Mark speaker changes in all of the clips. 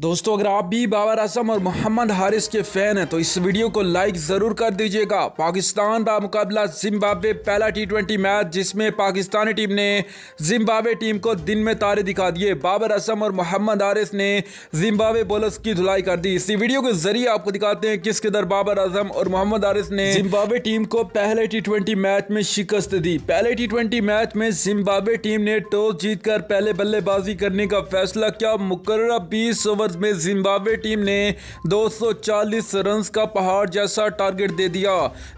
Speaker 1: दोस्तों अगर आप भी बाबर आजम और मोहम्मद हारिस के फैन हैं तो इस वीडियो को लाइक ज़रूर कर दीजिएगा पाकिस्तान का मुकाबला जिम्बाब्वे पहला टी ट्वेंटी मैच जिसमें पाकिस्तानी टीम ने जिम्बाब्वे टीम को दिन में तारे दिखा दिए बाबर आजम और मोहम्मद हारिस ने जिम्बाब्वे बॉलर्स की धुलाई कर दी इसी वीडियो के जरिए आपको दिखाते हैं किस किधर बाबर आजम और मोहम्मद हारिस ने जिम्बाब्वे टीम को पहले टी मैच में शिकस्त दी पहले टी मैच में जिम्बाब्वे टीम ने टॉस जीतकर पहले बल्लेबाजी करने का फैसला किया मुकर्रा बीस ओवर ओवर्स में जिम्बाब्वे टीम ने 240 रन्स का पहाड़ जैसा टारगेट दे दिया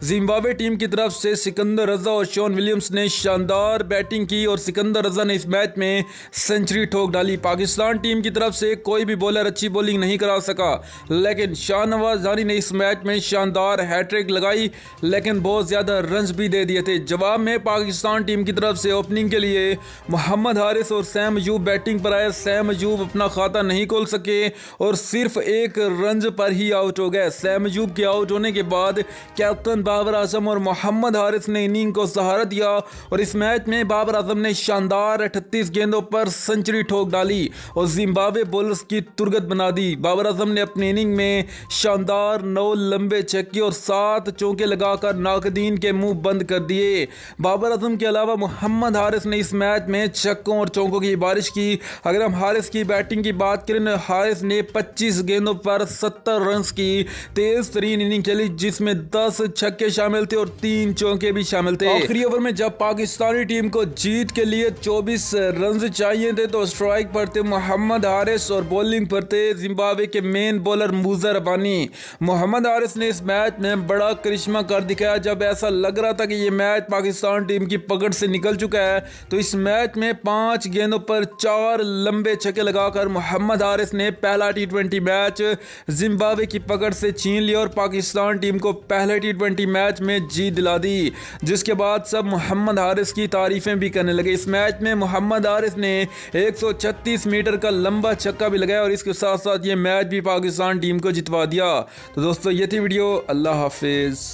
Speaker 1: जिम्बाब्वे टीम की तरफ से सिकंदर रजा और शॉन विलियम्स ने शानदार बैटिंग की और सिकंदर रजा ने इस मैच में सेंचुरी ठोक डाली पाकिस्तान टीम की तरफ से कोई भी बॉलर अच्छी बॉलिंग नहीं करा सका लेकिन शाहनवाज जानी ने इस मैच में शानदार हैट्रिक लगाई लेकिन बहुत ज़्यादा रन भी दे दिए थे जवाब में पाकिस्तान टीम की तरफ से ओपनिंग के लिए मोहम्मद हारिस और सैम अयूब बैटिंग पर आए सैम यूब अपना खाता नहीं खोल सके सके और सिर्फ एक रन पर ही आउट हो गए सैमजूब के आउट होने के बाद कैप्टन बाबर आजम और मोहम्मद हारिस ने इनिंग को सहारा दिया और इस मैच में बाबर आजम ने शानदार अठतीस गेंदों पर सेंचुरी ठोक डाली और जिम्बावे बॉलर्स की तुर्गत बना दी बाबर आजम ने अपनी इनिंग में शानदार नौ लंबे छक्के और सात चौके लगाकर नाकदीन के मुंह बंद कर दिए बाबर आजम के अलावा मोहम्मद हारिस ने इस मैच में छक्कों और चौकों की बारिश की अगर हम हारिस की बैटिंग की बात करें तो रॉयस ने 25 गेंदों पर 70 रन की तेज तरीन इनिंग खेली जिसमें 10 छक्के शामिल थे और तीन चौके भी शामिल थे आखिरी ओवर में जब पाकिस्तानी टीम को जीत के लिए 24 रन चाहिए थे तो स्ट्राइक पर थे मोहम्मद हारिस और बॉलिंग पर थे जिम्बावे के main bowler Muzarabani Mohammad Haris ने इस मैच में बड़ा करिश्मा कर दिखाया जब ऐसा लग रहा था कि यह मैच पाकिस्तान टीम की पकड़ से निकल चुका है तो इस मैच में पांच गेंदों पर चार लंबे छक्के लगाकर मोहम्मद हारिस ने पहला टी मैच जिम्बाब्वे की पकड़ से छीन लिया और पाकिस्तान टीम को पहले टी मैच में जीत दिला दी जिसके बाद सब मोहम्मद हारिस की तारीफें भी करने लगे इस मैच में मोहम्मद हारिस ने 136 मीटर का लंबा छक्का भी लगाया और इसके साथ साथ ये मैच भी पाकिस्तान टीम को जितवा दिया तो दोस्तों ये थी वीडियो अल्लाह हाफिज़